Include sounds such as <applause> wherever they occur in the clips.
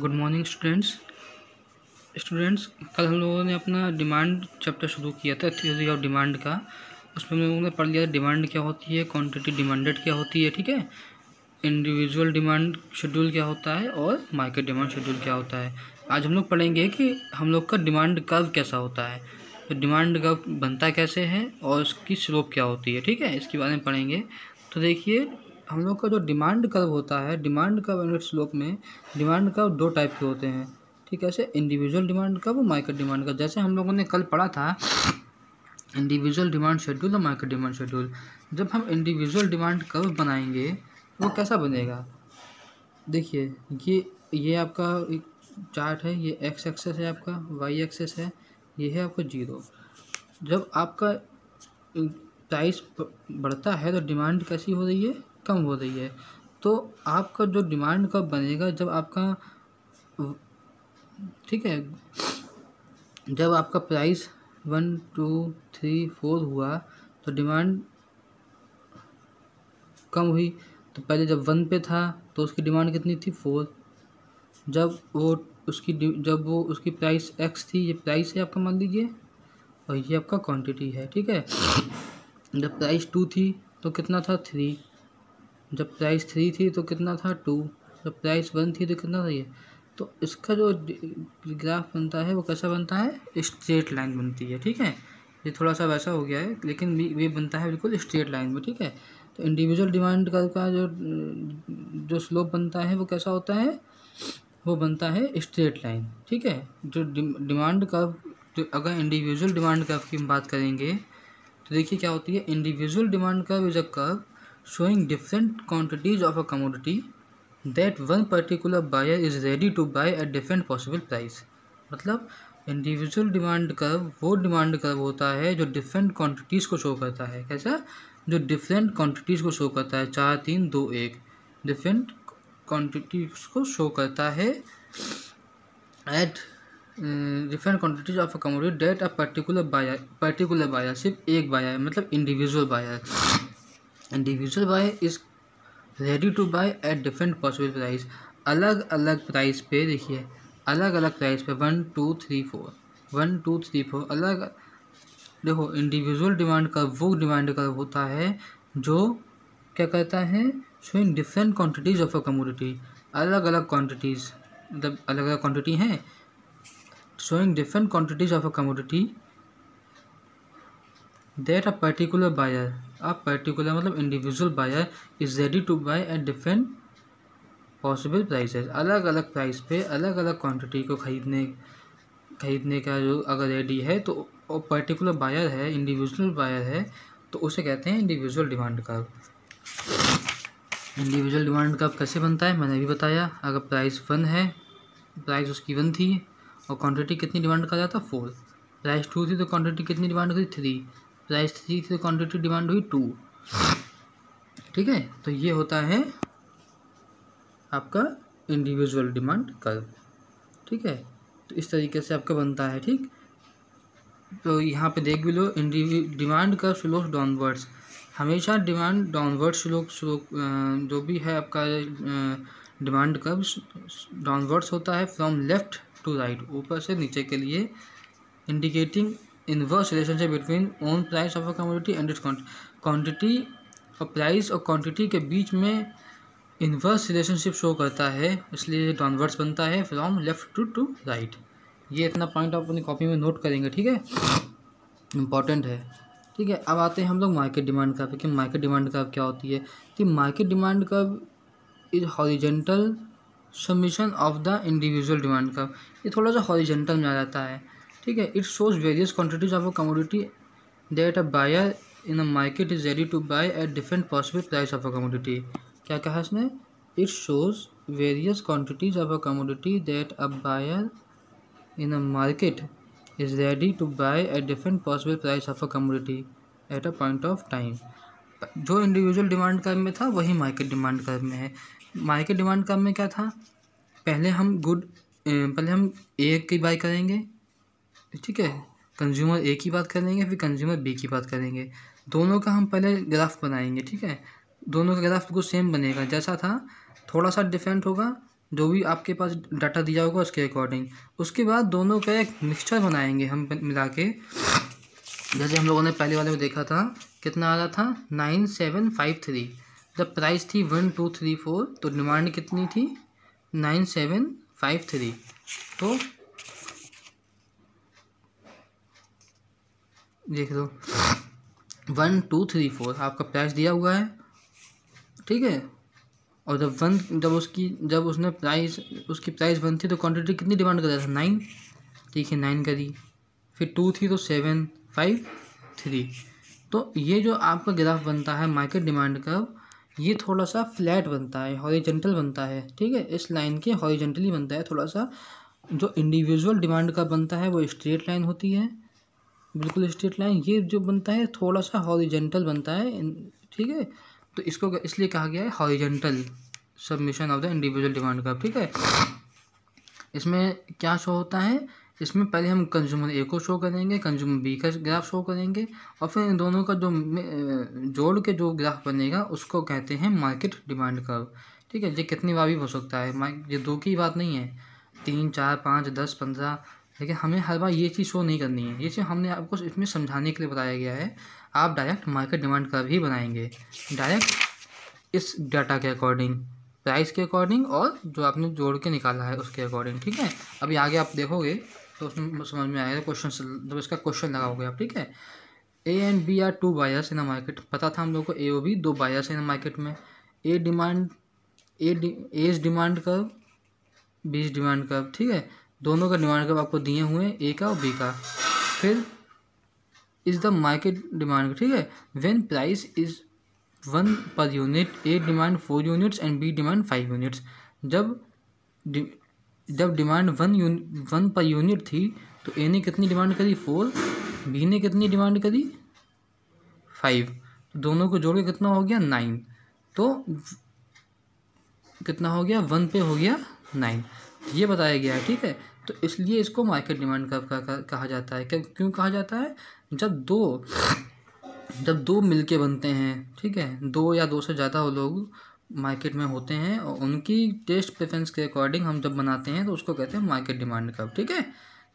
good morning students students कल हम लोगों ने अपना डिमांड चैप्टर शुरू किया था थ्योरी ऑफ डिमांड का उसमें हम लोगों ने पढ़ लिया डिमांड क्या होती है क्वांटिटी डिमांडेड क्या होती है ठीक है इंडिविजुअल डिमांड शेड्यूल क्या होता है और मार्केट डिमांड शेड्यूल क्या होता है आज हम लोग पढ़ेंगे कि हम लोग का डिमांड कर्व कैसा होता है तो डिमांड कर्व बनता कैसे है और उसकी स्लोप क्या होती है ठीक है इसके बारे में पढ़ेंगे तो देखिए हम लोग का जो डिमांड कर्व होता है डिमांड कर्व एंड स्लोप में डिमांड कर्व दो टाइप के होते हैं ठीक है ऐसे इंडिविजुअल डिमांड कर्व और मार्केट डिमांड कर्व जैसे हम लोगों ने कल पढ़ा था इंडिविजुअल डिमांड शेड्यूल और मार्केट डिमांड शेड्यूल जब हम इंडिविजुअल डिमांड कर्व बनाएंगे वो कैसा बनेगा देखिए ये ये आपका एक चार्ट है ये एक्स एक्सेस है आपका वाई एक्सेस है ये है आपका जीरो जब आपका प्राइस बढ़ता है तो डिमांड कैसी हो रही है कम हो रही है तो आपका जो डिमांड कब बनेगा जब आपका ठीक है जब आपका price one two three four हुआ तो डिमांड कम हुई तो पहले जब वन पे था तो उसकी डिमांड कितनी थी फोर जब वो उसकी जब वो उसकी प्राइस एक्स थी ये प्राइस है आपका मान लीजिए और ये आपका क्वांटिटी है ठीक है जब प्राइस टू थी तो कितना था थ्री जब प्राइस थ्री थी तो कितना था टू जब प्राइस वन थी तो कितना था ये तो इसका जो ग्राफ बनता है वो कैसा बनता है स्ट्रेट लाइन बनती है ठीक है ये थोड़ा सा वैसा हो गया है लेकिन ये बनता है बिल्कुल स्ट्रेट लाइन में ठीक है तो इंडिविजुअल डिमांड कर का जो जो स्लोप बनता है वो कैसा होता है वो बनता है स्ट्रेट लाइन ठीक है जो डिमांड कर्व जो अगर इंडिविजुअल डिमांड कर्व की हम बात करेंगे तो देखिए क्या होती है individual demand curve is a curve showing different quantities of a commodity that one particular buyer is ready to buy at different possible price मतलब individual demand curve वो demand curve होता है जो different quantities को show करता है कैसा जो different quantities को show करता है चार तीन दो एक different क्वांटिटीज़ को शो करता है at different quantities of a commodity that a particular buyer particular buyer सिर्फ एक बायर मतलब individual buyer individual buy is ready to buy at different possible price अलग अलग प्राइस पे देखिए अलग अलग प्राइस पे one two three four one two three four अलग देखो इंडिविजुअल डिमांड का वो डिमांड का होता है जो क्या कहता है showing different quantities of a commodity अलग अलग क्वान्टिटीज़ मतलब अलग अलग क्वान्टिटी हैं showing different quantities of a commodity that a particular buyer a particular मतलब individual buyer is ready to buy at different possible prices अलग अलग प्राइस पे अलग अलग क्वांटिटी को ख़रीदने ख़रीदने का जो अगर रेडी है तो पर्टिकुलर बायर है इंडिविजुअल बायर है तो उसे कहते हैं individual demand curve individual demand curve कैसे बनता है मैंने भी बताया अगर प्राइस वन है प्राइस उसकी वन थी और क्वांटिटी कितनी डिमांड कर रहा था फोर प्राइस टू थी तो क्वांटिटी कितनी डिमांड करी थ्री प्राइस थ्री से क्वान्टिटी डिमांड हुई टू ठीक है तो ये होता है आपका इंडिविजुअल डिमांड कल ठीक है तो इस तरीके से आपका बनता है ठीक तो यहाँ पे देख भी लो डिमांड का स्लो डाउनवर्ड्स हमेशा डिमांड डाउनवर्ड स्लो स्लो जो भी है आपका डिमांड कर्व डाउनवर्ड्स होता है फ्रॉम लेफ्ट टू राइट ऊपर से नीचे के लिए indicating inverse relationship between own price of a commodity and its quantity और प्राइस और क्वांटिटी के बीच में इन्वर्स रिलेशनशिप शो करता है इसलिए डाउनवर्ड्स बनता है from left to to right ये इतना पॉइंट आप अपनी कॉपी में नोट करेंगे ठीक है इंपॉर्टेंट है ठीक है अब आते हैं हम लोग मार्केट डिमांड कर्व कि मार्केट डिमांड कर्व क्या होती है कि market demand curve is horizontal submission of the individual demand curve ये थोड़ा सा हॉरिजेंटल में आ जाता है ठीक है it shows various quantities of a commodity that a buyer in the market is ready to buy at different possible price of a commodity क्या कहा इसने it shows various quantities of a commodity that a buyer in a market is ready to buy at different possible price of a commodity at a point of time जो individual demand curve में था वही market demand curve में है market demand curve में क्या था पहले हम गुड पहले हम एक की बाई करेंगे ठीक है कंज्यूमर ए की बात करेंगे फिर कंज्यूमर बी की बात करेंगे दोनों का हम पहले ग्राफ बनाएंगे ठीक है दोनों का ग्राफ बिल्कुल सेम बनेगा जैसा था थोड़ा सा डिफरेंट होगा जो भी आपके पास डाटा दिया होगा उसके अकॉर्डिंग उसके बाद दोनों का एक मिक्सचर बनाएंगे हम मिला के जैसे हम लोगों ने पहले वाले में देखा था कितना आ रहा था नाइन सेवन फाइव थ्री जब प्राइस थी वन टू थ्री फोर तो डिमांड कितनी थी नाइन सेवन फाइव थ्री तो देख लो वन टू थ्री फोर आपका प्राइस दिया हुआ है ठीक है और जब वन जब उसकी जब उसने प्राइस उसकी प्राइस वन थी तो क्वांटिटी कितनी डिमांड कर रहा था नाइन ठीक है नाइन करी फिर टू थी तो सेवन फाइव थ्री तो ये जो आपका ग्राफ बनता है मार्केट डिमांड का ये थोड़ा सा फ्लैट बनता है हॉरिजेंटल बनता है ठीक है इस लाइन के हॉरिजेंटली बनता है थोड़ा सा जो इंडिविजुअल डिमांड का बनता है वो स्ट्रेट लाइन होती है बिल्कुल स्ट्रेट लाइन ये जो बनता है थोड़ा सा हॉरिजेंटल बनता है ठीक है तो इसको इसलिए कहा गया है horizontal submission of the individual demand का ठीक है इसमें क्या शो होता है इसमें पहले हम कंज्यूमर ए को शो करेंगे कंज्यूमर बी का ग्राफ शो करेंगे और फिर इन दोनों का जो जोड़ के जो ग्राफ बनेगा उसको कहते हैं मार्केट डिमांड कर्व ठीक है ये कितनी बार भी हो सकता है ये दो की बात नहीं है तीन चार पाँच दस पंद्रह लेकिन हमें हर बार ये चीज़ शो नहीं करनी है ये चीज़ हमने आपको इसमें समझाने के लिए बताया गया है आप डायरेक्ट मार्केट डिमांड का ही बनाएंगे डायरेक्ट इस डाटा के अकॉर्डिंग प्राइस के अकॉर्डिंग और जो आपने जोड़ के निकाला है उसके अकॉर्डिंग ठीक है अभी आगे आप देखोगे तो उसमें समझ में आएगा क्वेश्चन जब मतलब इसका क्वेश्चन लगाओगे आप ठीक है A and B are two buyers in a market पता था हम लोग को ए ओ बी दो बायर्स इन अ मार्केट में A demand A as demand कब बीज डिमांड कब ठीक है दोनों का डिमांड कर्व आपको दिए हुए ए का और बी का फिर इज़ द मार्केट डिमांड ठीक है when price is one per unit A demand four units and B demand five units जब जब demand one unit one per unit थी तो ए ने कितनी डिमांड करी फोर बी ने कितनी डिमांड करी फाइव तो दोनों को जोड़ के कितना हो गया नाइन तो कितना हो गया वन पे हो गया नाइन ये बताया गया है ठीक है तो इसलिए इसको मार्केट डिमांड कर्व का कहा जाता है क्यों कहा जाता है जब दो जब दो मिलके बनते हैं ठीक है दो या दो से ज़्यादा लोग मार्केट में होते हैं और उनकी टेस्ट प्रेफरेंस के अकॉर्डिंग हम जब बनाते हैं तो उसको कहते हैं मार्केट डिमांड कर्व ठीक है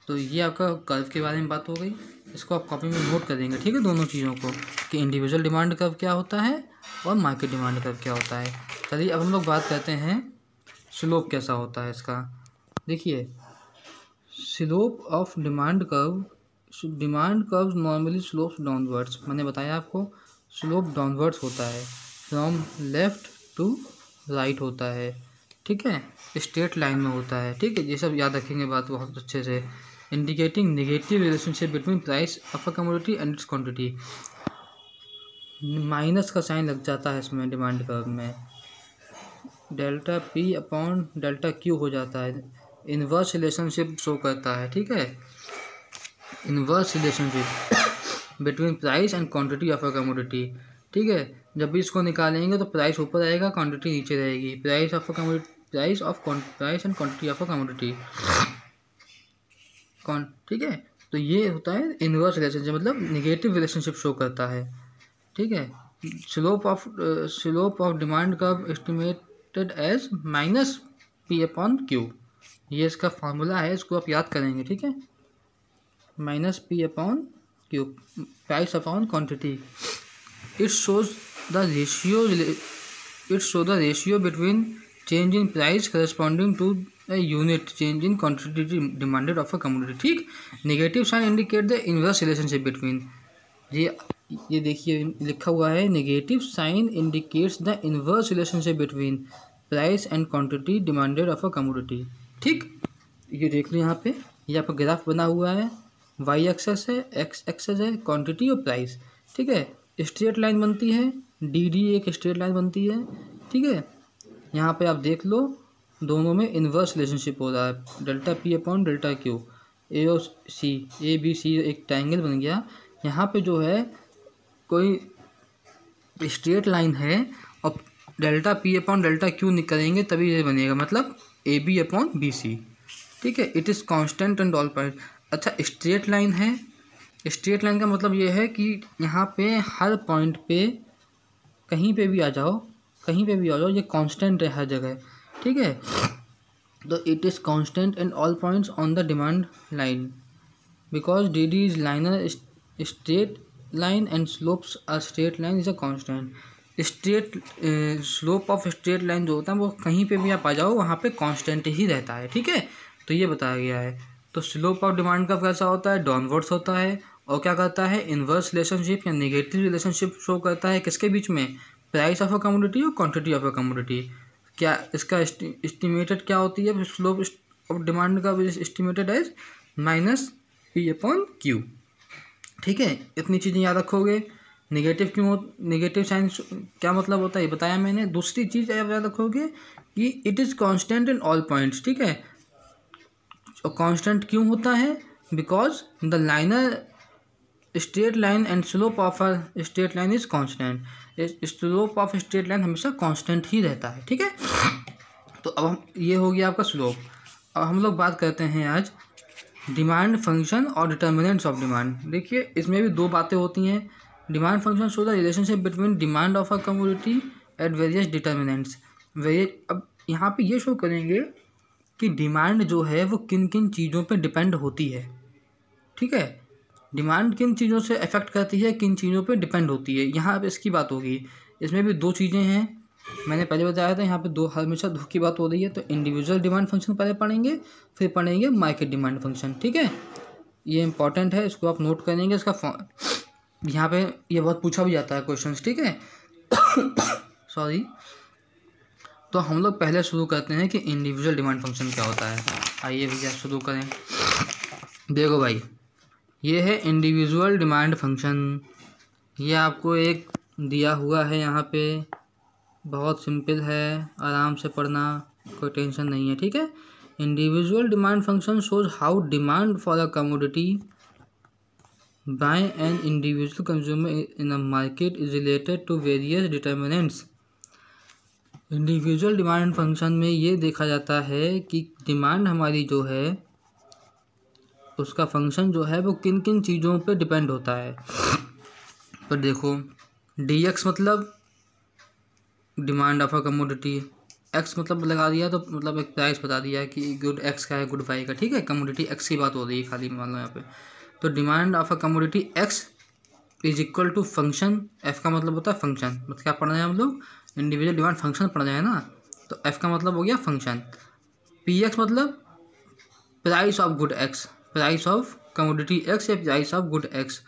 तो ये आपका कर्व के बारे में बात हो गई इसको आप कॉपी में नोट करेंगे ठीक है दोनों चीज़ों को कि इंडिविजुअल डिमांड कर्व क्या होता है और मार्केट डिमांड कर्व क्या होता है चलिए अब हम लोग बात करते हैं स्लोप कैसा होता है इसका देखिए slope of demand curve demand curve normally slope downwards मैंने बताया आपको स्लोप डाउनवर्ड्स होता है फ्रॉम लेफ्ट टू राइट होता है ठीक है स्ट्रेट लाइन में होता है ठीक है ये सब याद रखेंगे बात बहुत अच्छे से indicating negative relationship between price of a commodity and its quantity minus का साइन लग जाता है इसमें डिमांड कर्व में delta P upon delta Q हो जाता है इनवर्स रिलेशनशिप शो करता है ठीक है inverse relationship between price and quantity of a commodity ठीक है जब भी इसको निकालेंगे तो प्राइस ऊपर आएगा क्वांटिटी नीचे रहेगी price of a price of price and quantity of a commodity कौन ठीक है तो ये होता है इनवर्स रिलेशनशिप मतलब निगेटिव रिलेशनशिप शो करता है ठीक है slope of slope of demand का estimated as minus P upon Q ये इसका फार्मूला है इसको आप याद करेंगे ठीक है minus P upon Q price upon quantity it shows the ratio it show the ratio between change in price corresponding to a unit change in quantity demanded of a community ठीक negative sign indicate the inverse relationship between ये ये देखिए लिखा हुआ है negative sign indicates the inverse relationship between price and quantity demanded of a commodity ठीक ये देख लो यहाँ पे ये आपका ग्राफ बना हुआ है वाई एक्सेस है एक्स एक्सेस है क्वांटिटी और प्राइस ठीक है स्ट्रेट लाइन बनती है डी डी एक स्ट्रेट लाइन बनती है ठीक है यहाँ पे आप देख लो दोनों में इन्वर्स रिलेशनशिप हो रहा है delta P upon delta Q A और सी ए बी सी एक ट्राइंगल बन गया यहाँ पे जो है कोई स्ट्रेट लाइन है और delta P upon delta Q निकलेंगे तभी ये बनेगा मतलब A B upon B C ठीक है it is constant and all point अच्छा स्ट्रेट लाइन है स्ट्रेट लाइन का मतलब ये है कि यहाँ पे हर पॉइंट पे कहीं पे भी आ जाओ कहीं पे भी आ जाओ ये कांस्टेंट है हर जगह ठीक है तो it is constant and all points on the demand line because D D is linear straight line and slopes are straight line is a constant straight slope of straight line जो होता है वो कहीं पे भी आप आ जाओ वहाँ पे कांस्टेंट ही रहता है ठीक है तो ये बताया गया है तो स्लोप ऑफ डिमांड का कैसा होता है डाउनवर्ड्स होता है और क्या करता है इन्वर्स रिलेशनशिप या निगेटिव रिलेशनशिप शो करता है किसके बीच में प्राइस ऑफ अ कम्योडिटी और क्वान्टिटी ऑफ अ कम्योडिटी क्या इसका इस्टीमेटेड क्या होती है स्लोप ऑफ डिमांड का estimated as minus P upon Q ठीक है इतनी चीज़ें याद रखोगे नेगेटिव क्यों हो नेगेटिव साइंस क्या मतलब होता है ये बताया मैंने दूसरी चीज़ आप याद रखोगे कि it is constant in all points ठीक है और कांस्टेंट क्यों होता है because the linear straight line and slope of are straight line is constant slope of straight line हमेशा कांस्टेंट ही रहता है ठीक है तो अब हम ये हो गया आपका स्लोप अब हम लोग बात करते हैं आज डिमांड फंक्शन और डिटर्मिनेंट्स ऑफ डिमांड देखिए इसमें भी दो बातें होती हैं demand function show the relationship between demand of a commodity at various determinants various अब यहाँ पे ये शो करेंगे कि डिमांड जो है वो किन किन चीज़ों पे डिपेंड होती है ठीक है डिमांड किन चीज़ों से अफेक्ट करती है किन चीज़ों पे डिपेंड होती है यहाँ पर इसकी बात होगी इसमें भी दो चीज़ें हैं मैंने पहले बताया था यहाँ पे दो हमेशा दो की बात हो रही है तो इंडिविजुअल डिमांड फंक्शन पहले पढ़ेंगे फिर पढ़ेंगे मार्केट डिमांड फंक्शन ठीक है ये इंपॉर्टेंट है इसको आप नोट करेंगे इसका यहाँ पे ये बहुत पूछा भी जाता है क्वेश्चन ठीक है सॉरी <coughs> तो हम लोग पहले शुरू करते हैं कि इंडिविजुअल डिमांड फंक्शन क्या होता है आइए भैया शुरू करें देखो भाई ये है इंडिविजुअल डिमांड फंक्शन ये आपको एक दिया हुआ है यहाँ पे बहुत सिंपल है आराम से पढ़ना कोई टेंशन नहीं है ठीक है individual demand function shows how demand for a commodity by an individual consumer in the market is related to various determinants individual demand function में ये देखा जाता है कि डिमांड हमारी जो है उसका फंक्शन जो है वो किन किन चीज़ों पे डिपेंड होता है तो देखो डी एक्स मतलब demand of a commodity X मतलब लगा दिया तो मतलब एक प्राइस बता दिया कि गुड एक्स का है गुड बाई का ठीक है कमोडिटी एक्स की बात हो रही है खाली मान लो यहाँ पे तो demand of a commodity X is equal to function F का मतलब होता है फंक्शन मतलब क्या पढ़ रहे हैं हम लोग इंडिविजुअल डिमांड फंक्शन पढ़ रहे हैं ना तो एफ का मतलब हो गया फंक्शन पी एक्स मतलब price of good X price of commodity X या प्राइस ऑफ गुड एक्स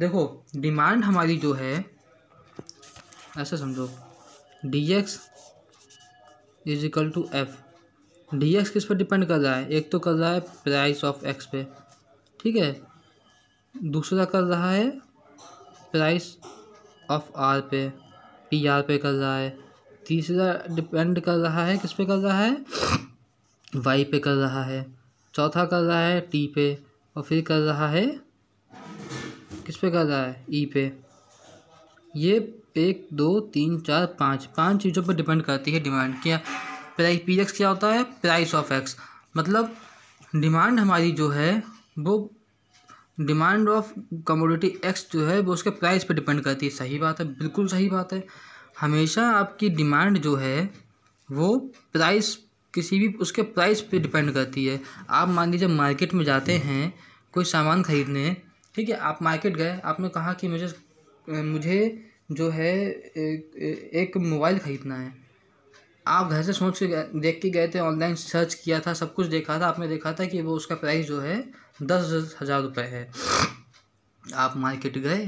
देखो डिमांड हमारी जो है ऐसा समझो D X is equal to F D X किस पर डिपेंड कर रहा है एक तो कर रहा है प्राइस ऑफ एक्स पे ठीक है दूसरा कर रहा है प्राइस ऑफ आर पे पी आर पे कर रहा है तीसरा डिपेंड कर रहा है किस पे कर रहा है वाई पे कर रहा है चौथा कर रहा है टी पे और फिर कर रहा है किस पे कर रहा है ई e पे ये एक दो तीन चार पाँच पांच चीज़ों पर डिपेंड करती है डिमांड क्या प्राइस पी एक्स क्या होता है प्राइस ऑफ एक्स मतलब डिमांड हमारी जो है वो डिमांड ऑफ कमोडिटी एक्स जो है वो उसके प्राइस पे डिपेंड करती है सही बात है बिल्कुल सही बात है हमेशा आपकी डिमांड जो है वो प्राइस किसी भी उसके प्राइस पे डिपेंड करती है आप मान लीजिए मार्केट में जाते हैं कोई सामान ख़रीदने ठीक है आप मार्केट गए आपने कहा कि मुझे मुझे जो है एक, एक मोबाइल ख़रीदना है आप घर से सोच के देख के गए थे ऑनलाइन सर्च किया था सब कुछ देखा था आपने देखा था कि वो उसका प्राइस जो है दस हज़ार रुपये है आप मार्केट गए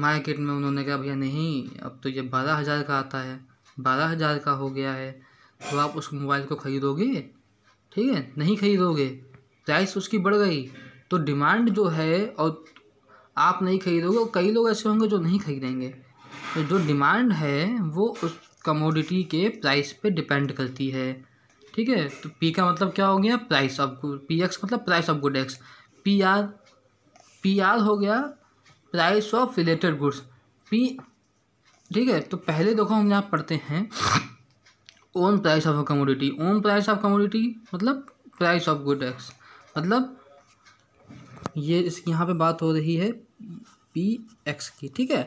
मार्केट में उन्होंने कहा भैया नहीं अब तो ये बारह हज़ार का आता है बारह हज़ार का हो गया है तो आप उस मोबाइल को ख़रीदोगे ठीक है नहीं ख़रीदोगे प्राइस उसकी बढ़ गई तो डिमांड जो है और आप नहीं ख़रीदोगे और कई लोग ऐसे होंगे जो नहीं ख़रीदेंगे तो जो डिमांड है वो उस कमोडिटी के प्राइस पे डिपेंड करती है ठीक है तो पी का मतलब क्या हो गया price of good P X मतलब price of good X P R P R हो गया price of related goods P ठीक है तो पहले देखो हम यहाँ पढ़ते हैं own price of commodity own price of commodity मतलब प्राइस ऑफ गुड एक्स मतलब ये इस यहाँ पे बात हो रही है पी एक्स की ठीक है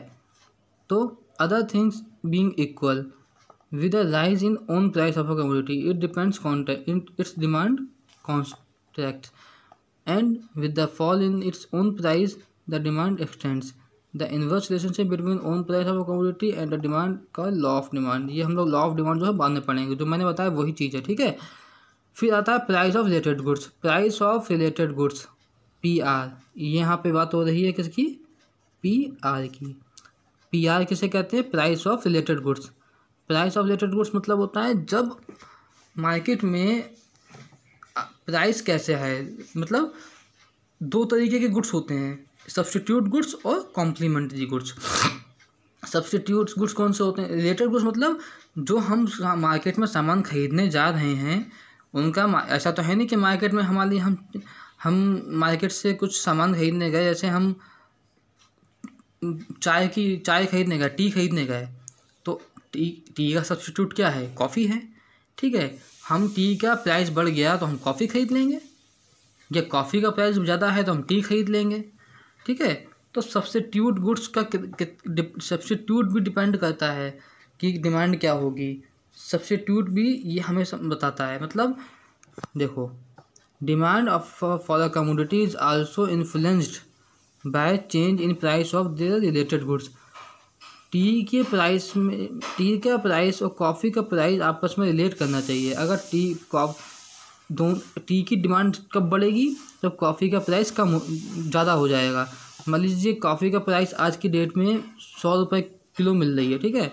तो other things being equal With rise in own price of a a it depends depends in its demand contracts, and with the fall in its own price the demand extends the inverse relationship between own price of commodity and the demand का law of demand ये हम लोग law of demand जो है बांधने पड़ेंगे जो मैंने बताया वही चीज़ है ठीक है फिर आता है price of related goods price of related goods P R यहाँ पर बात हो रही है किसकी पी आर की पी आर किसे कहते हैं price of related goods price of related goods मतलब होता है जब मार्केट में प्राइस कैसे है मतलब दो तरीके के गुड्स होते हैं सब्सटीट्यूट गुड्स और कॉम्प्लीमेंट्री गुड्स सब्सटीट्यूट गुड्स कौन से होते हैं रिलेटेड गुड्स मतलब जो हम मार्केट में सामान खरीदने जा रहे हैं उनका ऐसा तो है नहीं कि मार्केट में हमारे हम हम मार्केट से कुछ सामान खरीदने गए जैसे हम चाय की चाय खरीदने गए टी खरीदने गए टी टी का सब्सिट्यूट क्या है कॉफ़ी है ठीक है हम टी का प्राइस बढ़ गया तो हम कॉफ़ी ख़रीद लेंगे या कॉफ़ी का प्राइस ज़्यादा है तो हम टी ख़रीद लेंगे ठीक है तो सब्सिट्यूट गुड्स का सब्सिट्यूट भी डिपेंड करता है कि डिमांड क्या होगी सब्सिट्यूट भी ये हमें बताता है मतलब देखो demand of for a is also influenced by change in price of their related goods tea के प्राइस में टी का प्राइस और कॉफ़ी का प्राइस आपस में रिलेट करना चाहिए अगर टी कॉफ दो टी की डिमांड कब बढ़ेगी तब तो कॉफ़ी का प्राइस कम ज़्यादा हो जाएगा मान लीजिए कॉफ़ी का प्राइस आज की डेट में सौ रुपये किलो मिल रही है ठीक है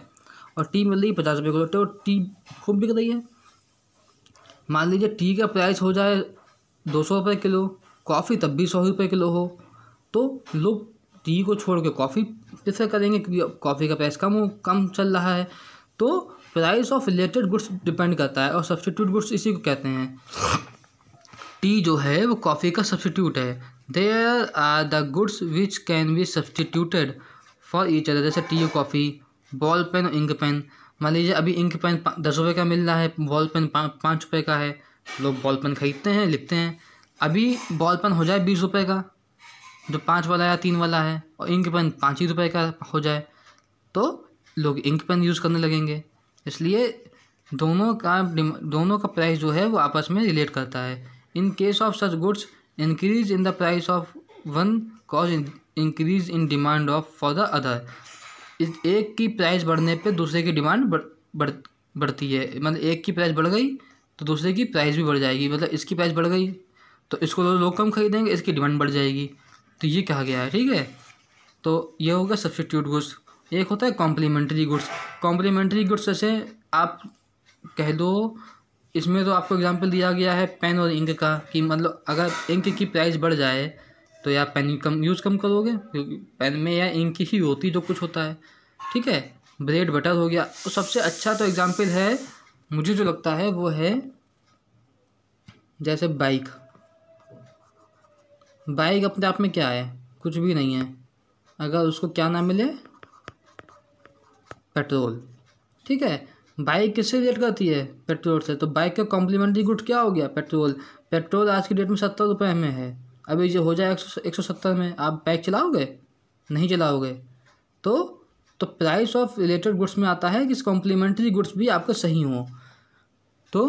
और टी मिल रही है पचास रुपये किलो तो टी खूब बिक रही है मान लीजिए टी का प्राइस हो जाए दो सौ रुपये किलो कॉफ़ी तब भी सौ रुपये किलो हो तो लोग टी को छोड़ के कॉफ़ी किसका करेंगे क्योंकि कॉफ़ी का प्राइस कम हो कम चल रहा है तो price of related goods depend करता है और सब्सटीट्यूट गुड्स इसी को कहते हैं टी जो है वो कॉफ़ी का सब्सटीट्यूट है there are the goods which can be substituted for each other जैसे टी कॉफ़ी बॉल पेन और इंक पेन मान लीजिए अभी इंक पेन दस रुपये का मिल रहा है बॉल पेन पाँच रुपये का है लोग बॉल पेन ख़रीदते हैं लिखते हैं अभी बॉल पेन हो जाए बीस रुपये का जो तो पाँच वाला या तीन वाला है और इंक पेन पाँच ही रुपये का हो जाए तो लोग इंक पेन यूज़ करने लगेंगे इसलिए दोनों का दोनों का प्राइस जो है वो आपस में रिलेट करता है in case of such goods increase in the price of one cause increase in demand of for the other एक की प्राइस बढ़ने पे दूसरे की डिमांड बढ़ बढ़ बढ़ती है मतलब एक की प्राइस बढ़ गई तो दूसरे की प्राइस भी बढ़ जाएगी मतलब इसकी प्राइस बढ़ गई तो इसको तो लोग कम खरीदेंगे इसकी डिमांड बढ़ जाएगी तो ये कहा गया है ठीक है तो ये हो गया सब्सिट्यूट गुड्स एक होता है कॉम्प्लीमेंट्री गुड्स कॉम्प्लीमेंट्री गुड्स जैसे आप कह दो इसमें तो आपको एग्जांपल दिया गया है पेन और इंक का कि मतलब अगर इंक की प्राइस बढ़ जाए तो या पेन कम यूज़ कम करोगे क्योंकि पेन में या इंक ही होती जो तो कुछ होता है ठीक है ब्रेड बटर हो गया तो सबसे अच्छा तो एग्ज़ाम्पल है मुझे जो लगता है वो है जैसे बाइक बाइक अपने आप में क्या है कुछ भी नहीं है अगर उसको क्या ना मिले पेट्रोल ठीक है बाइक किससे रिलेट करती है पेट्रोल से तो बाइक का कॉम्प्लीमेंट्री गुड क्या हो गया पेट्रोल पेट्रोल आज की डेट में सत्तर रुपये में है अभी जो हो जाए एक सौ एक सौ सत्तर में आप बाइक चलाओगे नहीं चलाओगे तो तो प्राइस ऑफ रिलेटेड गुड्स में आता है कि कॉम्प्लीमेंट्री गुड्स भी आपका सही हों तो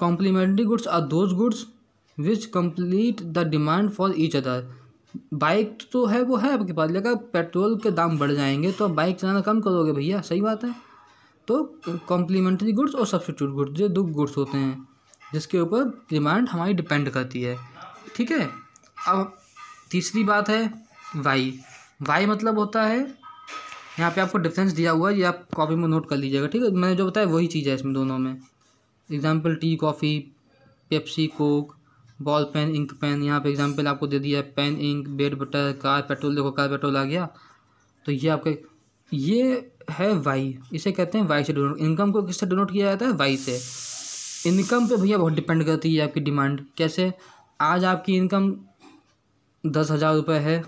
complementary goods are those goods which complete the demand for each other bike तो है वो है आपके पास लेकिन पेट्रोल के दाम बढ़ जाएंगे तो आप बाइक चलाना कम करोगे भैया सही बात है तो कॉम्प्लीमेंट्री गुड्स और सब्सिट्यूट गुड्स जो दो गुड्स होते हैं जिसके ऊपर डिमांड हमारी डिपेंड करती है ठीक है अब तीसरी बात है वाई वाई मतलब होता है यहाँ पे आपको डिफरेंस दिया हुआ है ये आप कॉपी में नोट कर लीजिएगा ठीक है मैंने जो बताया वही चीज़ है इसमें दोनों में example tea coffee Pepsi Coke ball pen ink pen यहाँ पे एग्जांपल आपको दे दिया है pen ink bed butter car petrol देखो कार पेट्रोल आ गया तो ये आपका ये है वाई इसे कहते हैं वाई से डोनोट इनकम को किससे डोनोट किया जाता है वाई से इनकम पे भैया बहुत डिपेंड करती है आपकी डिमांड कैसे आज आपकी इनकम दस हज़ार रुपये है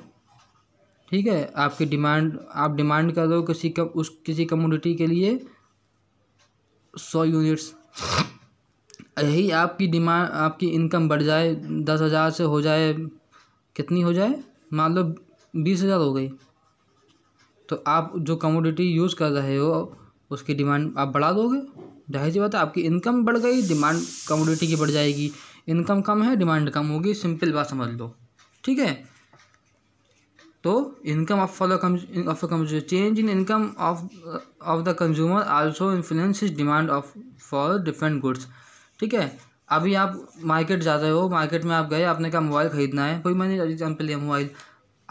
ठीक है आपकी डिमांड आप डिमांड कर रहे हो किसी कम उस किसी कम्युनिटी के लिए सौ यूनिट्स यही आपकी डिमांड आपकी इनकम बढ़ जाए दस हज़ार से हो जाए कितनी हो जाए मान लो बीस हज़ार हो गई तो आप जो कमोडिटी यूज़ कर रहे हो उसकी डिमांड आप बढ़ा दोगे जाहिर सी बात है आपकी इनकम बढ़ गई डिमांड कमोडिटी की बढ़ जाएगी इनकम कम है डिमांड कम होगी सिंपल बात समझ लो ठीक है तो income of follow of consumer change in income of of the consumer also influence demand of for different goods ठीक है अभी आप मार्केट जा रहे हो मार्केट में आप गए आपने कहा मोबाइल ख़रीदना है कोई मैंने एग्जाम्पल लिया मोबाइल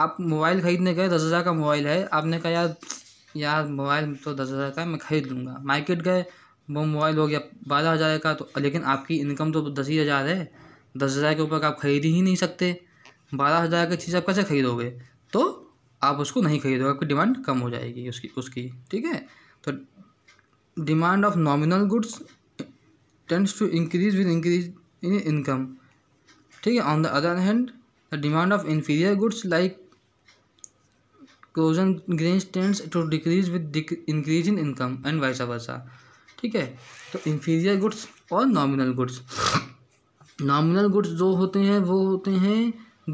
आप मोबाइल ख़रीदने गए दस हज़ार का मोबाइल है आपने कहा यार यार मोबाइल तो दस हज़ार का मैं ख़रीद लूँगा मार्केट गए वो मोबाइल हो गया बारह हज़ार का तो लेकिन आपकी इनकम तो दस ही हज़ार है दस हज़ार के ऊपर आप ख़रीद ही नहीं सकते बारह हज़ार की चीज़ आप कैसे ख़रीदोगे तो आप उसको नहीं खरीदोगे आपकी डिमांड कम हो जाएगी उसकी उसकी ठीक है तो demand of nominal goods tends to increase with increase in income ठीक है on the other hand the demand of inferior goods like क्लोजन grains tends to decrease with increase in income and vice versa ठीक है तो inferior goods और nominal goods nominal goods जो होते हैं वो होते हैं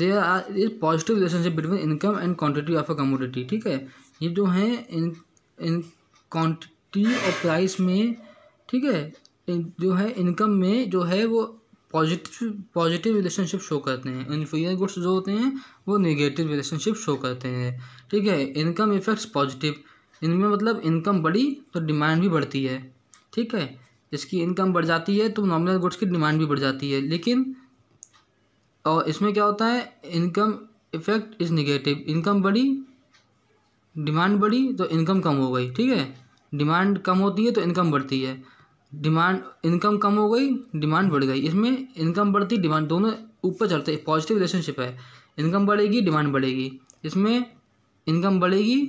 they are is positive relationship between income and quantity of a commodity ठीक है ये जो हैं इन इन और प्राइस में ठीक है जो है इनकम में जो है वो पॉजिटिव पॉजिटिव रिलेशनशिप शो करते हैं इन्फीरियर गुड्स जो होते हैं वो नेगेटिव रिलेशनशिप शो करते हैं ठीक है इनकम इफेक्ट्स पॉजिटिव इनमें मतलब इनकम बढ़ी तो डिमांड भी बढ़ती है ठीक है इसकी इनकम बढ़ जाती है तो नॉमिनल गुड्स की डिमांड भी बढ़ जाती है लेकिन और इसमें क्या होता है income effect is negative income बढ़ी डिमांड बढ़ी तो इनकम कम हो गई ठीक है डिमांड कम होती है तो इनकम बढ़ती है डिमांड इनकम कम हो गई डिमांड बढ़ गई इसमें इनकम बढ़ती डिमांड दोनों ऊपर चलते पॉजिटिव रिलेशनशिप है इनकम बढ़ेगी डिमांड बढ़ेगी इसमें इनकम बढ़ेगी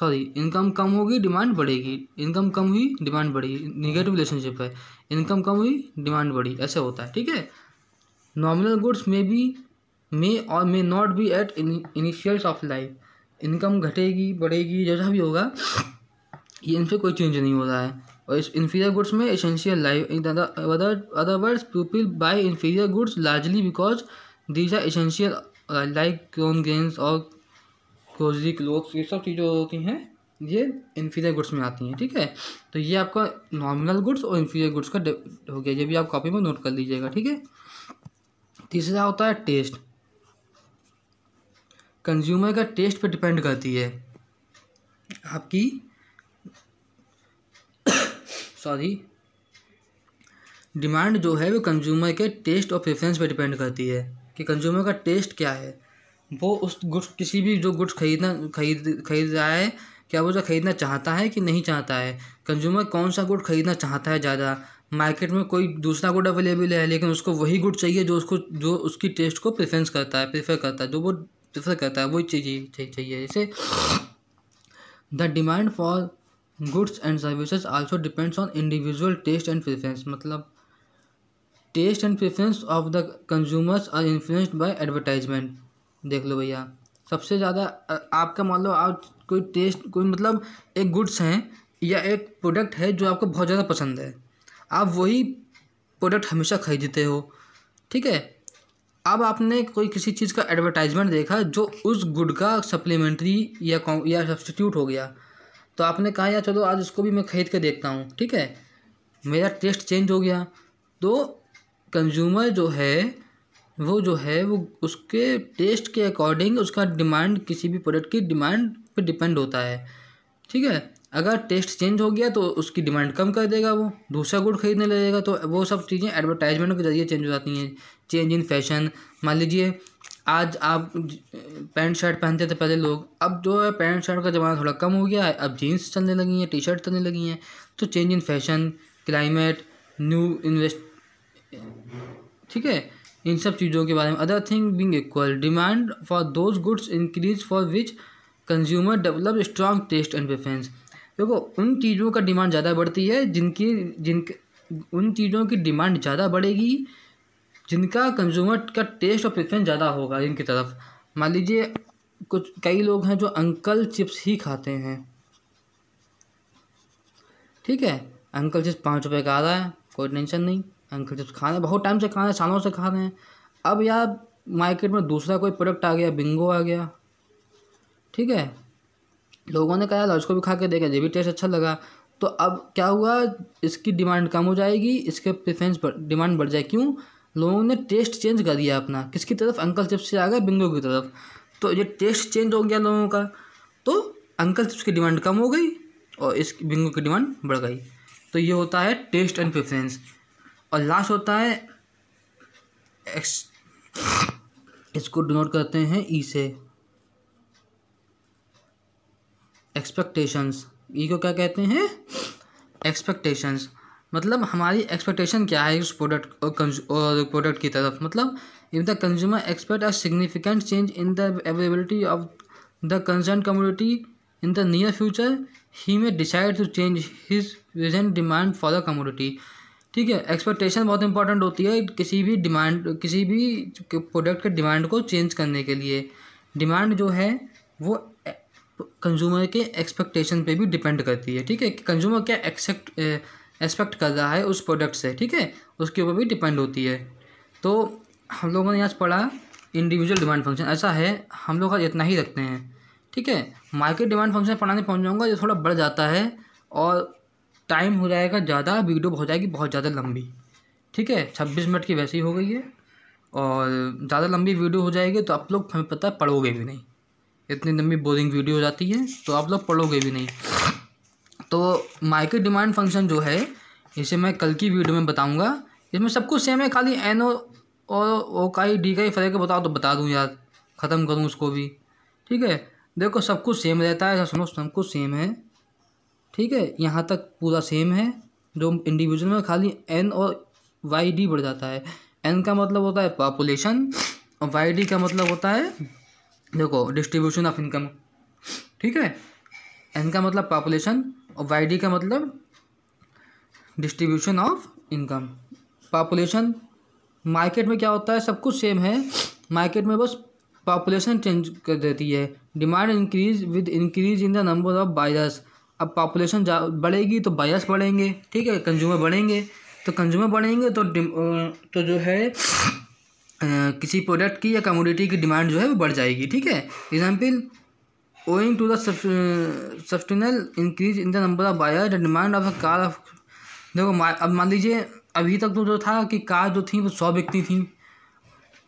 सॉरी इनकम कम होगी डिमांड बढ़ेगी इनकम कम हुई डिमांड बढ़ी निगेटिव रिलेशनशिप है इनकम कम हुई डिमांड बढ़ी ऐसे होता है ठीक है नॉमिनल गुड्स में भी मे और may not be at initials of life income घटेगी बढ़ेगी जैसा भी होगा ये इनसे कोई चेंज नहीं हो रहा है और इस इन्फीरियर गुड्स में essential life otherwise people buy inferior goods largely because these are essential like क्रोन गेंस और क्रोजरी क्लोथ्स ये सब चीज़ें होती हैं ये इन्फीरियर गुड्स में आती हैं ठीक है तो ये आपका नॉर्मल गुड्स और इन्फीरियर गुड्स का हो गया ये भी आप कॉपी में नोट कर लीजिएगा ठीक है तीसरा होता है टेस्ट कंज्यूमर का टेस्ट पर डिपेंड करती है आपकी सॉरी डिमांड जो है वो कंज्यूमर के टेस्ट और प्रेफरेंस पे डिपेंड करती है कि कंज्यूमर का टेस्ट क्या है वो उस गुड्स किसी भी जो गुड्स खरीदना खरीद खरीद रहा है क्या वो जो खरीदना चाहता है कि नहीं चाहता है कंज्यूमर कौन सा गुड खरीदना चाहता है ज़्यादा मार्केट में कोई दूसरा गुड अवेलेबल है लेकिन उसको वही गुड चाहिए जो उसको जो उसकी टेस्ट को प्रेफरेंस करता है प्रेफर करता है जो वो प्रेफर करता है वही चाहिए चाहिए जैसे the demand for goods and services also depends on individual taste and preference मतलब taste and preference of the consumers are influenced by advertisement देख लो भैया सबसे ज़्यादा आपका मान लो आप कोई टेस्ट कोई मतलब एक गुड्स हैं या एक प्रोडक्ट है जो आपको बहुत ज़्यादा पसंद है आप वही प्रोडक्ट हमेशा खरीदते हो ठीक है अब आपने कोई किसी चीज़ का एडवर्टाइजमेंट देखा जो उस गुड का सप्लीमेंट्री या या सब्सटीट्यूट हो गया तो आपने कहा यार चलो आज उसको भी मैं ख़रीद कर देखता हूँ ठीक है मेरा टेस्ट चेंज हो गया तो कंज्यूमर जो है वो जो है वो उसके टेस्ट के अकॉर्डिंग उसका डिमांड किसी भी प्रोडक्ट की डिमांड पे डिपेंड होता है ठीक है अगर टेस्ट चेंज हो गया तो उसकी डिमांड कम कर देगा वो दूसरा गुड खरीदने लगेगा तो वो सब चीज़ें एडवर्टाइजमेंट के जरिए चेंज हो जाती हैं चेंज इन फैशन मान लीजिए आज आप पैंट शर्ट पहनते थे पहले लोग अब जो है पैंट शर्ट का ज़माना थोड़ा कम हो गया है अब जीन्स चलने लगी हैं टी शर्ट चलने लगी हैं तो change in fashion climate new invest ठीक है इन सब चीज़ों के बारे में other thing being equal demand for those goods increase for which consumer develop strong taste and preference देखो उन चीज़ों का डिमांड ज़्यादा बढ़ती है जिनकी जिन उन चीज़ों की डिमांड ज़्यादा बढ़ेगी जिनका कंज्यूमर का टेस्ट और प्रेफरेंस ज़्यादा होगा इनकी तरफ मान लीजिए कुछ कई लोग हैं जो अंकल चिप्स ही खाते हैं ठीक है अंकल चिप्स पाँच रुपये का आ रहा है कोई टेंशन नहीं अंकल चिप्स खा रहे हैं बहुत टाइम से खा रहे हैं सालों से खा रहे हैं अब यार मार्केट में दूसरा कोई प्रोडक्ट आ गया बिंगो आ गया ठीक है लोगों ने कहा यार उसको भी खा के देखा ये भी टेस्ट अच्छा लगा तो अब क्या हुआ इसकी डिमांड कम हो जाएगी इसके प्रेफरेंस डिमांड बढ़ जाए क्यों लोगों ने टेस्ट चेंज कर दिया अपना किसकी तरफ अंकल चिप्स से आ गए बिंगो की तरफ तो ये टेस्ट चेंज हो गया लोगों का तो अंकल चिप्स की डिमांड कम हो गई और इस बिंगो की डिमांड बढ़ गई तो ये होता है टेस्ट एंड प्रेफरेंस और लास्ट होता है एक्स इसको डिनोट करते हैं ई e से एक्सपेक्टेशंस ई e को क्या कहते हैं एक्सपेक्टेशंस मतलब हमारी एक्सपेक्टेशन क्या है उस प्रोडक्ट और प्रोडक्ट की तरफ मतलब if the consumer expect a significant change in the availability of the concern community in the near future he may decide to change his vision demand for the community ठीक है expectation बहुत important होती है किसी भी demand किसी भी product के डिमांड को चेंज करने के लिए डिमांड जो है वो कंज्यूमर के एक्सपेक्टेशन पे भी डिपेंड करती है ठीक है कंज्यूमर क्या एक्सेप्ट एक्सपेक्ट कर रहा है उस प्रोडक्ट से ठीक है उसके ऊपर भी डिपेंड होती है तो हम लोगों ने आज पढ़ा इंडिविजुअल डिमांड फंक्शन ऐसा है हम लोग आज इतना ही रखते हैं ठीक है मार्केट डिमांड फंक्शन पढ़ाने पहुँच जाऊँगा ये थोड़ा बढ़ जाता है और टाइम हो जाएगा ज़्यादा वीडियो हो जाएगी बहुत ज़्यादा लंबी ठीक है छब्बीस मिनट की वैसी हो गई है और ज़्यादा लंबी वीडियो हो जाएगी तो आप लोग हमें पता है पढ़ोगे भी नहीं इतनी लंबी बोरिंग वीडियो हो जाती है तो आप लोग पढ़ोगे भी नहीं तो माइक्रो डिमांड फंक्शन जो है इसे मैं कल की वीडियो में बताऊंगा इसमें सब कुछ सेम है खाली एन ओ और ओ का ही डी का ही फ़र्क बताओ तो बता दूँ यार ख़त्म करूँ उसको भी ठीक है देखो सब कुछ सेम रहता है सुनो सब कुछ सेम है ठीक है यहाँ तक पूरा सेम है जो इंडिविजुअल में खाली एन और वाई डी बढ़ जाता है एन का मतलब होता है पॉपुलेशन और वाई डी का मतलब होता है देखो डिस्ट्रीब्यूशन ऑफ इनकम ठीक है एन का मतलब पॉपुलेशन और वाई का मतलब distribution of income population market में क्या होता है सब कुछ सेम है मार्केट में बस पॉपुलेशन चेंज कर देती है demand increase with increase in the number of buyers अब पॉपुलेशन बढ़ेगी तो बायर्स बढ़ेंगे ठीक है कंज्यूमर बढ़ेंगे तो कंज्यूमर बढ़ेंगे तो तो जो है किसी प्रोडक्ट की या कमोडिटी की डिमांड जो है वो बढ़ जाएगी ठीक है example owing to the substantial increase in the number of buyers the demand of the car of देखो अब मान लीजिए अभी तक तो जो था कि कार जो थी वो सौ बिकती थी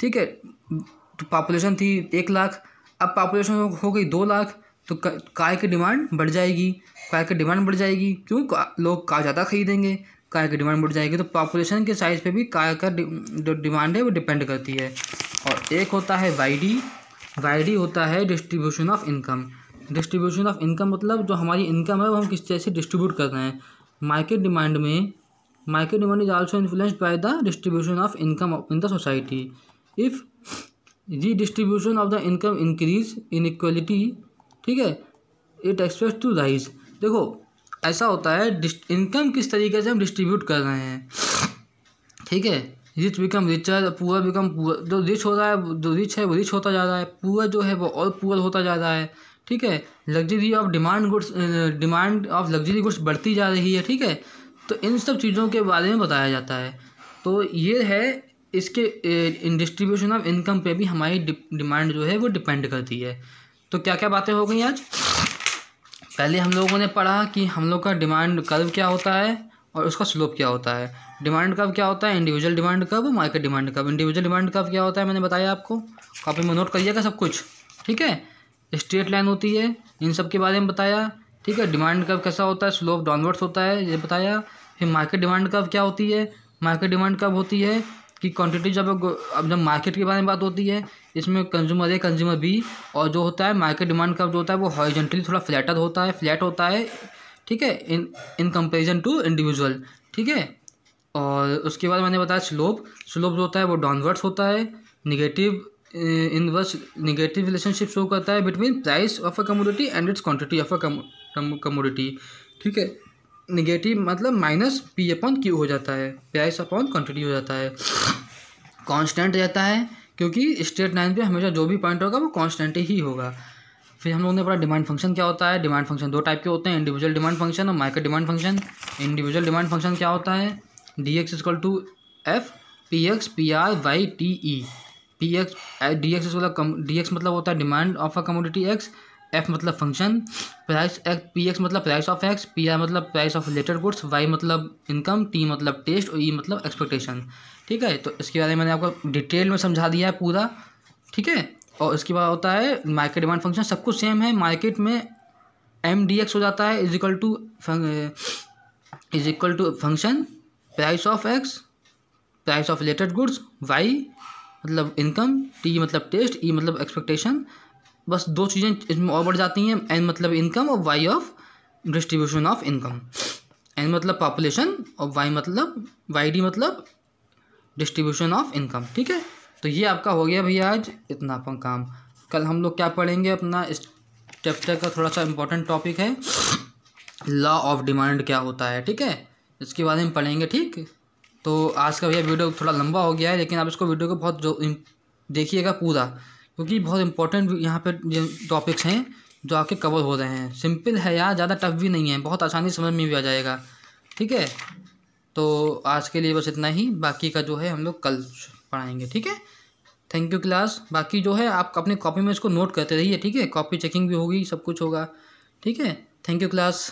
ठीक है तो पॉपुलेशन थी एक लाख अब पॉपुलेशन हो गई दो लाख तो कार की डिमांड बढ़ जाएगी कार की डिमांड बढ़ जाएगी क्यों लोग कार ज़्यादा खरीदेंगे कार की डिमांड बढ़ जाएगी तो पॉपुलेशन के साइज़ पे भी कार का जो डिमांड है वो डिपेंड करती है और एक होता है वाई डी वाइडी होता है distribution of income distribution of income मतलब जो हमारी इनकम है वो हम किस तरह से डिस्ट्रीब्यूट कर रहे हैं मार्केट डिमांड में market demand is also influenced by the distribution of income in the society if distribution of the income increase in equality ठीक है इट एक्सपेक्ट टू राइज देखो ऐसा होता है इनकम किस तरीके से हम डिस्ट्रीब्यूट कर रहे हैं ठीक है rich become richer poor become poor जो रिच हो रहा है जो रिच है वो रिच होता जा रहा है पुअर जो है वो और पुअर होता जा रहा है ठीक है luxury of demand goods demand of luxury goods बढ़ती जा रही है ठीक है तो इन सब चीज़ों के बारे में बताया जाता है तो ये है इसके इन डिस्ट्रीब्यूशन ऑफ इनकम पे भी हमारी डिमांड जो है वो डिपेंड करती है तो क्या क्या बातें हो गई आज पहले हम लोगों ने पढ़ा कि हम लोग का डिमांड कर्व क्या होता है और उसका स्लोप क्या होता है डिमांड कब क्या होता है इंडिविजुअल डिमांड कब मार्केट डिमांड कब इंडिविजुअल डिमांड कब क्या होता है मैंने बताया आपको कॉपी में नोट करिएगा सब कुछ ठीक है स्ट्रेट लाइन होती है इन सब के बारे में बताया ठीक है डिमांड कब कैसा होता है स्लोप डाउनवर्ड्स होता है ये बताया फिर मार्केट डिमांड कब क्या होती है मार्केट डिमांड कब होती है कि क्वांटिटी जब अब जब मार्केट के बारे में बात होती है इसमें कंज्यूमर ए कंज्यूमर बी और जो होता है मार्केट डिमांड कब जो होता है वो हॉरिजेंटली थोड़ा फ्लैटर होता है फ्लैट होता है ठीक है in in comparison to individual ठीक है और उसके बाद मैंने बताया स्लोप स्लोप जो होता है वो डाउनवर्ड्स होता है negative inverse negative relationship show करता है between price of a commodity and its quantity of a commodity ठीक है निगेटिव मतलब माइनस पी अपॉन क्यू हो जाता है प्राइस अपॉन क्वान्टिटी हो जाता है कॉन्स्टेंट रहता है क्योंकि स्ट्रेट लाइन पे हमेशा जो भी पॉइंट होगा वो कॉन्स्टेंट ही होगा फिर हम लोगों ने पढ़ा डिमांड फंक्शन क्या होता है डिमांड फंक्शन दो टाइप के होते हैं इंडिविजुअल डिमांड फंक्शन और micro demand function individual demand function क्या होता है D X is equal to F P X P R Y T E P X D X मतलब डी एक्स मतलब होता है demand of a commodity X F मतलब function price X P X मतलब price of X P R मतलब price of related goods Y मतलब income T मतलब taste और ई मतलब एक्सपेक्टेशन ठीक है तो इसके बारे में मैंने आपको डिटेल में समझा दिया है पूरा ठीक है और इसके बाद होता है मार्केट डिमांड फंक्शन सब कुछ सेम है मार्केट में एम डी एक्स हो जाता है is equal to is equal to function price of X price of related goods Y मतलब इनकम टी मतलब टेस्ट ई e मतलब एक्सपेक्टेशन बस दो चीज़ें इसमें और बढ़ जाती हैं एन मतलब इनकम और Y of distribution of income N मतलब पॉपुलेशन और वाई मतलब वाई डी मतलब डिस्ट्रीब्यूशन ऑफ इनकम ठीक है तो ये आपका हो गया भैया आज इतना अपन काम कल हम लोग क्या पढ़ेंगे अपना इस चैप्टर का थोड़ा सा इम्पोर्टेंट टॉपिक है लॉ ऑफ डिमांड क्या होता है ठीक है इसके बारे में पढ़ेंगे ठीक तो आज का भैया वीडियो थोड़ा लंबा हो गया है लेकिन आप इसको वीडियो को बहुत जो देखिएगा पूरा क्योंकि बहुत इंपॉर्टेंट यहाँ पर टॉपिक्स हैं जो आपके कवर हो रहे हैं सिंपल है यार ज़्यादा टफ भी नहीं है बहुत आसानी समझ में भी आ जाएगा ठीक है तो आज के लिए बस इतना ही बाकी का जो है हम लोग कल पढ़ाएंगे ठीक है थैंक यू क्लास बाकी जो है आप अपने कॉपी में इसको नोट करते रहिए ठीक है कॉपी चेकिंग भी होगी सब कुछ होगा ठीक है थैंक यू क्लास